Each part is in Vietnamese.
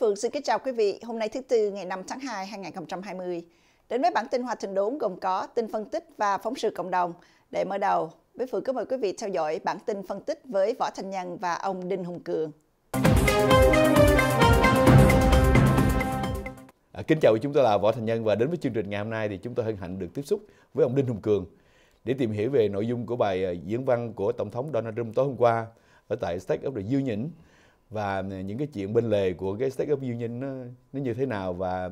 Phượng xin kính chào quý vị. Hôm nay thứ Tư ngày 5 tháng 2 2020. Đến với bản tin Hòa Thịnh Đốn gồm có tin phân tích và phóng sự cộng đồng. Để mở đầu, Bích Phượng có mời quý vị theo dõi bản tin phân tích với Võ thành Nhân và ông Đinh Hùng Cường. À, kính chào chúng tôi là Võ Thành Nhân và đến với chương trình ngày hôm nay thì chúng tôi hân hạnh được tiếp xúc với ông Đinh Hùng Cường để tìm hiểu về nội dung của bài à, diễn văn của Tổng thống Donald Trump tối hôm qua ở tại State of the Union và à, những cái chuyện bên lề của cái State of Union nó, nó như thế nào và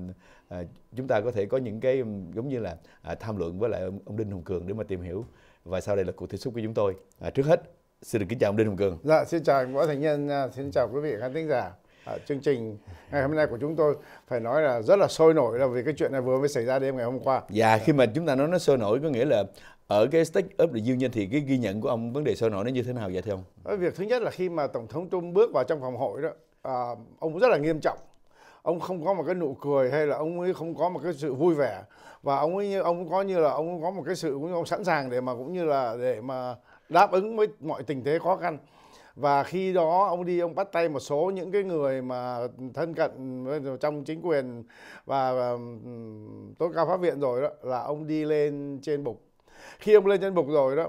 à, chúng ta có thể có những cái giống như là à, tham luận với lại ông, Đinh Hồng Cường để mà tìm hiểu và sau đây là cuộc tiếp xúc của chúng tôi à, trước hết xin được kính chào ông Đinh Hồng Cường dạ xin chào anh Võ Thành Nhân à, xin chào quý vị khán thính giả à, chương trình ngày hôm nay của chúng tôi phải nói là rất là sôi nổi là vì cái chuyện này vừa mới xảy ra đêm ngày hôm qua. Dạ khi mà chúng ta nói nó sôi nổi có nghĩa là ở cái State up the Union thì cái ghi nhận của ông vấn đề sôi nổi nó như thế nào vậy thưa ông? Việc thứ nhất là khi mà Tổng thống Trump bước vào trong phòng hội đó, à, ông rất là nghiêm trọng ông không có một cái nụ cười hay là ông ấy không có một cái sự vui vẻ và ông ấy như ông có như là ông có một cái sự cũng ông sẵn sàng để mà cũng như là để mà đáp ứng với mọi tình thế khó khăn và khi đó ông đi ông bắt tay một số những cái người mà thân cận trong chính quyền và, và tối cao pháp viện rồi đó là ông đi lên trên bục khi ông lên trên mục rồi đó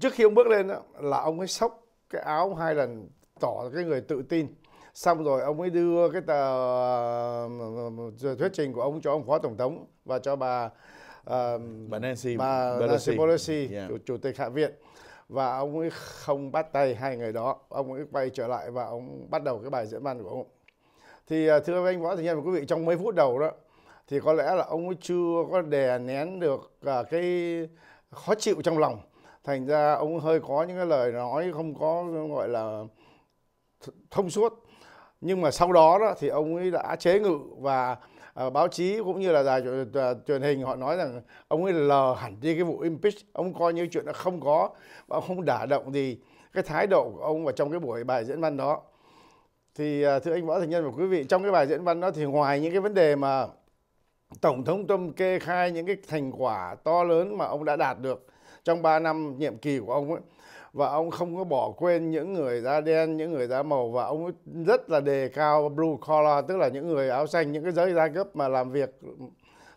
trước khi ông bước lên đó là ông ấy sóc cái áo hai lần tỏ cái người tự tin xong rồi ông ấy đưa cái tờ ờ, thuyết trình của ông cho ông phó tổng thống và cho bà uh, bà Nancy, bà Pelosi, Nancy Pelosi yeah. chủ, chủ tịch hạ viện và ông ấy không bắt tay hai người đó ông ấy quay trở lại và ông bắt đầu cái bài diễn văn của ông thì uh, thưa anh võ thì nhân và quý vị trong mấy phút đầu đó thì có lẽ là ông ấy chưa có đè nén được cái khó chịu trong lòng thành ra ông hơi có những cái lời nói không có gọi là thông suốt nhưng mà sau đó, đó thì ông ấy đã chế ngự và à, báo chí cũng như là đài à, truyền hình họ nói rằng ông ấy lờ hẳn đi cái vụ impeach ông coi như chuyện đó không có và ông không đả động gì cái thái độ của ông vào trong cái buổi bài diễn văn đó thì à, thưa anh võ thành nhân và quý vị trong cái bài diễn văn đó thì ngoài những cái vấn đề mà Tổng thống Trump kê khai những cái thành quả to lớn mà ông đã đạt được trong 3 năm nhiệm kỳ của ông ấy và ông không có bỏ quên những người da đen, những người da màu và ông rất là đề cao blue collar tức là những người áo xanh, những cái giới giai cấp mà làm việc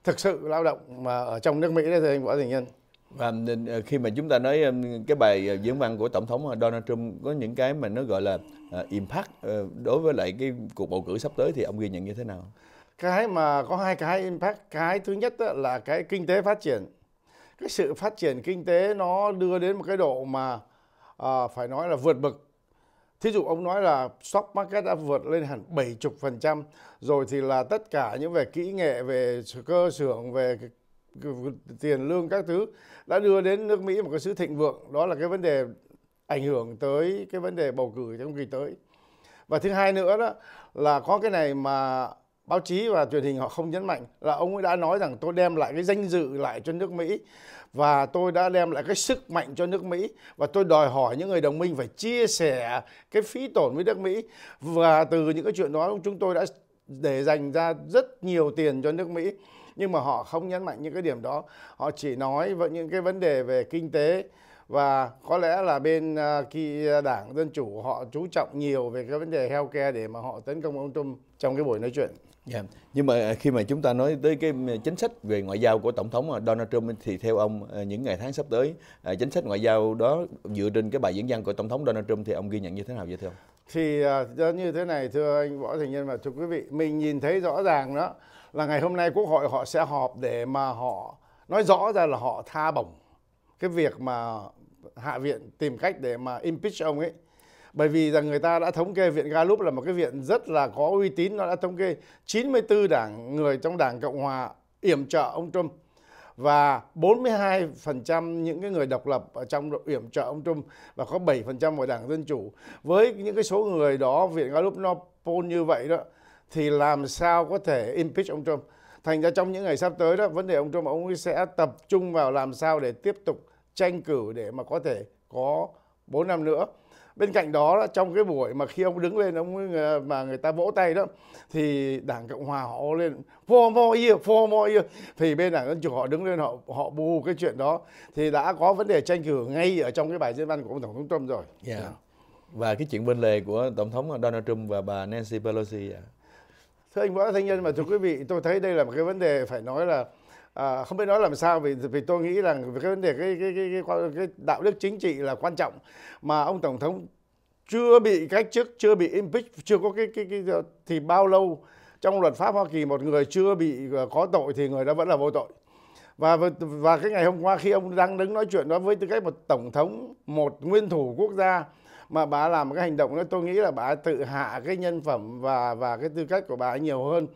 thực sự lao động mà ở trong nước Mỹ đấy thì anh Võ Thành Nhân. Và ừ, khi mà chúng ta nói ừ, cái bài ừ, diễn văn của tổng thống ờ, Donald Trump có những cái mà nó gọi là ờ, impact ờ, đối với lại cái cuộc bầu cử sắp tới thì ông ghi nhận như thế nào? cái mà có hai cái impact cái thứ nhất là cái kinh tế phát triển cái sự phát triển kinh tế nó đưa đến một cái độ mà à, phải nói là vượt bậc thí dụ ông nói là stock market đã vượt lên hẳn 70% rồi thì là tất cả những về kỹ nghệ về cơ xưởng về tiền lương các thứ đã đưa đến nước Mỹ một cái sự thịnh vượng đó là cái vấn đề ảnh hưởng tới cái vấn đề bầu cử trong kỳ tới và thứ hai nữa đó là có cái này mà báo chí và truyền hình họ không nhấn mạnh là ông ấy đã nói rằng tôi đem lại cái danh dự lại cho nước Mỹ và tôi đã đem lại cái sức mạnh cho nước Mỹ và tôi đòi hỏi những người đồng minh phải chia sẻ cái phí tổn với nước Mỹ và từ những cái chuyện đó chúng tôi đã để dành ra rất nhiều tiền cho nước Mỹ nhưng mà họ không nhấn mạnh những cái điểm đó họ chỉ nói những cái vấn đề về kinh tế và có lẽ là bên à, khi đảng dân chủ họ chú trọng nhiều về cái vấn đề healthcare để mà họ tấn công ông Trump trong cái buổi nói chuyện. Yeah. Dạ. Nhưng mà à, khi mà chúng ta nói tới cái à, chính sách về ngoại giao của Tổng thống Donald Trump thì theo ông những ngày tháng sắp tới chính sách ngoại giao đó dựa trên cái bài diễn văn của Tổng thống Donald Trump thì ông ghi nhận như thế nào vậy thưa ông? Thì uh, như thế này thưa anh Võ Thành Nhân và thưa quý vị mình nhìn thấy rõ ràng đó là ngày hôm nay Quốc hội họ sẽ họp để mà họ nói rõ ra là họ tha bổng cái việc mà hạ viện tìm cách để mà impeach ông ấy bởi vì rằng người ta đã thống kê viện Gallup là một cái viện rất là có uy tín nó đã thống kê 94 đảng người trong đảng Cộng hòa yểm trợ ông Trump và 42% những cái người độc lập ở trong yểm trợ ông Trump và có 7% ở đảng Dân Chủ. Với những cái số người đó, Viện Gallup nó poll như vậy đó, thì làm sao có thể impeach ông Trump? Thành ra trong những ngày sắp tới đó, vấn đề ông Trump ông ấy sẽ tập trung vào làm sao để tiếp tục tranh cử để mà có thể có 4 năm nữa bên cạnh đó là trong cái buổi mà khi ông đứng lên ông ờ, mà người ta vỗ tay đó thì đảng cộng hòa họ lên for more year for more year thì bên đảng dân chủ họ đứng lên họ họ bù cái chuyện đó thì đã có vấn đề tranh cử ngay ở trong cái bài diễn văn của ông tổng thống trump rồi yeah. Dạ. Yeah. Dạ. và cái chuyện bên lề của tổng thống donald trump và bà nancy pelosi à? thưa anh võ thanh nhân mà thưa quý vị tôi thấy đây là một cái vấn đề phải nói là à, không biết nói làm sao vì vì tôi nghĩ rằng cái vấn đề cái cái, cái cái cái đạo đức chính trị là quan trọng mà ông tổng thống chưa bị cách chức chưa bị impeach chưa có cái cái, cái thì bao lâu trong luật pháp Hoa Kỳ một người chưa bị ờ, có tội thì người đó vẫn là vô tội và và cái ngày hôm qua khi ông đang đứng nói chuyện đó với tư cách một tổng thống một nguyên thủ quốc gia mà bà làm cái hành động đó tôi nghĩ là bà tự hạ cái nhân phẩm và và cái tư cách của bà nhiều hơn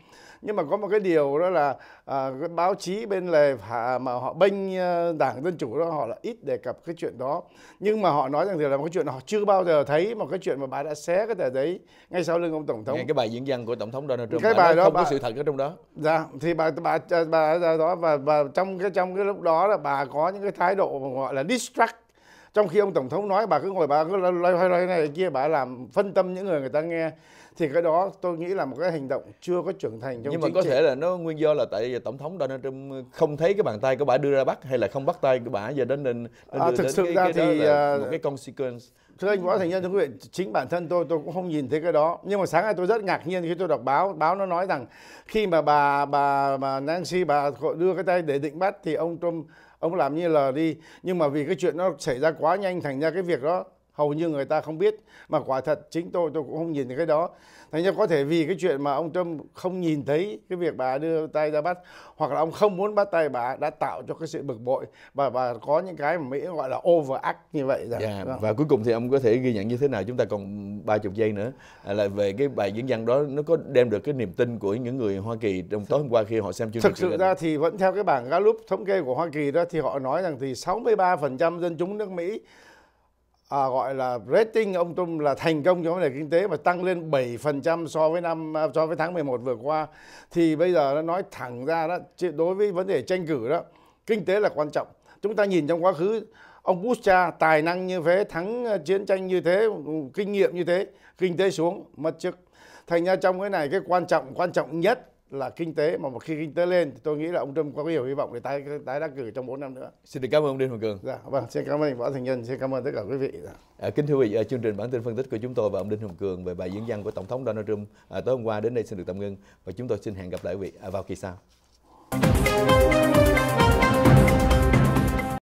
nhưng mà có một cái điều đó là à, cái báo chí bên lề à, mà họ bênh ờ, đảng dân chủ đó họ là ít đề cập cái chuyện đó nhưng mà họ nói rằng thì là một cái chuyện họ chưa bao giờ thấy một cái chuyện mà bà đã xé cái tờ giấy ngay sau lưng ông tổng thống Nghe cái bài diễn văn của tổng thống Donald Trump cái bài đó không bà, có sự thật ở trong đó dạ thì bà bà bà, bà đó và và trong cái trong cái lúc đó là bà có những cái thái độ gọi là distract trong khi ông tổng thống nói bà cứ ngồi bà cứ loay hoay loay này kia bà làm phân tâm những người người ta nghe thì cái đó tôi nghĩ là một cái hành động chưa có trưởng thành trong nhưng mà có trị. thể là nó nguyên do là tại vì tổng thống Donald Trump không thấy cái bàn tay của bà đưa ra bắt hay là không bắt tay của bà giờ đến nên, nên à, thực đến sự cái, ra cái thì là à, một cái consequence thưa anh võ thành nhân thưa quý vị chính bản thân tôi tôi cũng không nhìn thấy cái đó nhưng mà sáng nay tôi rất ngạc nhiên khi tôi đọc báo báo nó nói rằng khi mà bà bà bà Nancy bà đưa cái tay để định bắt thì ông Trump ông làm như là đi nhưng mà vì cái chuyện nó xảy ra quá nhanh thành ra cái việc đó hầu như người ta không biết mà quả thật chính tôi tôi cũng không nhìn thấy cái đó thành ra có thể vì cái chuyện mà ông Trump không nhìn thấy cái việc bà đưa tay ra bắt hoặc là ông không muốn bắt tay bà đã tạo cho cái sự bực bội và và có những cái mà Mỹ gọi là overact như vậy rồi yeah, dạ, vâng. và cuối cùng thì ông có thể ghi nhận như thế nào chúng ta còn 30 giây nữa à, là về cái bài diễn văn đó nó có đem được cái niềm tin của những người Hoa Kỳ trong tối hôm qua khi họ xem chương trình thực sự ra thì vẫn theo cái bảng Gallup thống kê của Hoa Kỳ đó thì họ nói rằng thì 63% dân chúng nước Mỹ à, gọi là rating ông Trump là thành công trong vấn đề kinh tế và tăng lên 7% so với năm à, so với tháng 11 vừa qua thì bây giờ nó nói thẳng ra đó đối với vấn đề tranh cử đó kinh tế là quan trọng chúng ta nhìn trong quá khứ ông Bush cha tài năng như thế thắng à, chiến tranh như thế ừ, kinh nghiệm như thế kinh tế xuống mất chức thành ra trong cái này cái quan trọng quan trọng nhất là kinh tế mà một khi kinh tế lên thì tôi nghĩ là ông Trump có nhiều hy vọng để tái tái đắc cử trong 4 năm nữa. Xin được cảm ơn ông Đinh Hoàng Cường. Dạ, vâng, xin cảm ơn anh Võ Thành Nhân, xin cảm ơn tất cả quý vị. Dạ. À, kính thưa quý vị, à, chương trình bản tin phân tích của chúng tôi và ông Đinh Hoàng Cường về bài diễn văn của Tổng thống Donald Trump à, tối hôm qua đến đây xin được tạm ngưng và chúng tôi xin hẹn gặp lại quý vị à, vào kỳ sau.